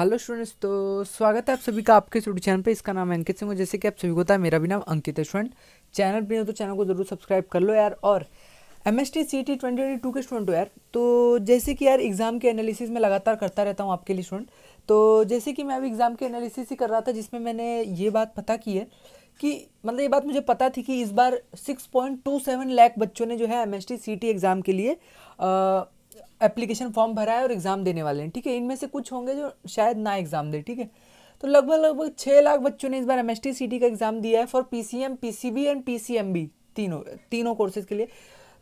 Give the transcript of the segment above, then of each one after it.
hello students तो स्वागत है आप सभी का आपके यूट्यूब चैनल पे इसका नाम अंकित सिंह जैसे कि आप सभी को था मेरा भी नाम अंकित है स्टूडेंट चैनल भी हो तो चैनल को जरूर सब्सक्राइब कर लो यार और M S T C T twenty twenty two के स्टूडेंट हो यार तो जैसे कि यार एग्ज़ाम के एनालिसिस में लगातार करता रहता हूँ आपके लिए स्टूडेंट तो जैसे कि मैं अभी एग्ज़ाम के एनालिसिस ही कर रहा था जिसमें मैंने ये बात पता की है कि मतलब ये बात मुझे पता थी कि इस बार सिक्स पॉइंट सेवन लैख बच्चों ने जो है M S T C T exam के लिए एप्लीकेशन फॉर्म भरा है और एग्ज़ाम देने वाले हैं ठीक है इनमें से कुछ होंगे जो शायद ना एग्ज़ाम दे ठीक है तो लगभग लगभग छः लाख बच्चों ने इस बार M S T C T का एग्ज़ाम दिया है for P C M P C B and P C M B तीनों तीनों कोर्सेज के लिए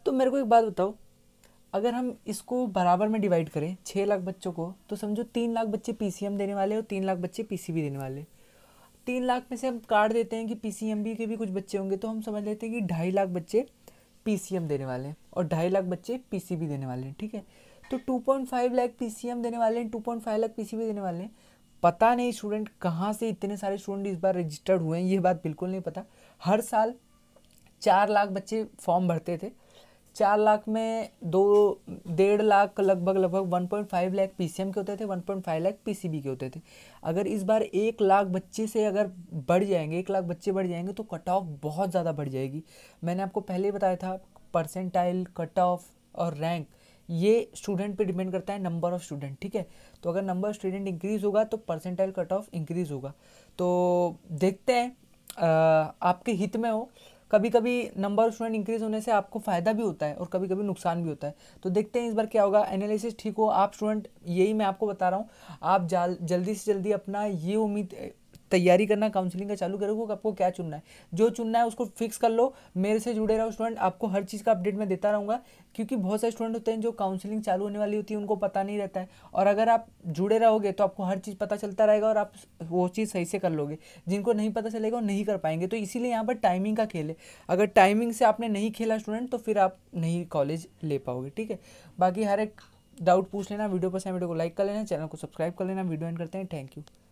तो मेरे को एक बात बताओ अगर हम इसको बराबर में डिवाइड करें छः लाख बच्चों को तो समझो तीन लाख बच्चे पी सी एम देने वाले और तीन लाख बच्चे पी सी बी देने वाले तीन लाख में से हम काट देते हैं कि पी सी एम बी के भी कुछ बच्चे होंगे तो हम समझ लेते हैं कि ढाई लाख बच्चे पी देने वाले हैं और ढाई लाख बच्चे पी देने वाले हैं ठीक है तो 2.5 लाख पी देने वाले हैं 2.5 लाख पी देने वाले हैं पता नहीं स्टूडेंट कहाँ से इतने सारे स्टूडेंट इस बार रजिस्टर्ड हुए हैं ये बात बिल्कुल नहीं पता हर साल चार लाख बच्चे फॉर्म भरते थे चार लाख में दो डेढ़ लाख लगभग लगभग one point five lakh M के होते थे one point five lakh B के होते थे अगर इस बार एक लाख बच्चे से अगर बढ़ जाएंगे एक लाख बच्चे बढ़ जाएंगे तो कट ऑफ बहुत ज़्यादा बढ़ जाएगी मैंने आपको पहले बताया था परसेंटाइल कट ऑफ और रैंक ये स्टूडेंट पे डिपेंड करता है नंबर ऑफ स्टूडेंट ठीक है तो अगर नंबर ऑफ स्टूडेंट इंक्रीज़ होगा तो परसेंटाइल कट ऑफ इंक्रीज़ होगा तो देखते हैं आपके हित में हो कभी कभी नंबर ऑफ स्टूडेंट इंक्रीज होने से आपको फ़ायदा भी होता है और कभी कभी नुकसान भी होता है तो देखते हैं इस बार क्या होगा एनालिसिस ठीक हो आप स्टूडेंट यही मैं आपको बता रहा हूँ आप जल्दी से जल्दी अपना ये उम्मीद तैयारी करना काउंसलिंग का चालू करोगे आपको क्या चुनना है जो चुनना है उसको फिक्स कर लो मेरे से जुड़े रहो स्टूडेंट आपको हर चीज़ का अपडेट मैं देता रहूँगा क्योंकि बहुत सारे स्टूडेंट होते हैं जो काउंसलिंग चालू होने वाली होती है उनको पता नहीं रहता है और अगर आप जुड़े रहोगे तो आपको हर चीज़ पता चलता रहेगा और आप वो चीज़ सही से कर लोगे जिनको नहीं पता चलेगा वो नहीं कर पाएंगे तो इसीलिए यहाँ पर टाइमिंग का खेल है अगर टाइमिंग से आपने नहीं खेला स्टूडेंट तो फिर आप नहीं कॉलेज ले पाओगे ठीक है बाकी हर एक डाउट पूछ लेना वीडियो पसंद वीडियो को लाइक कर लेना चैनल को सब्सक्राइब कर लेना वीडियो एंड करते हैं थैंक यू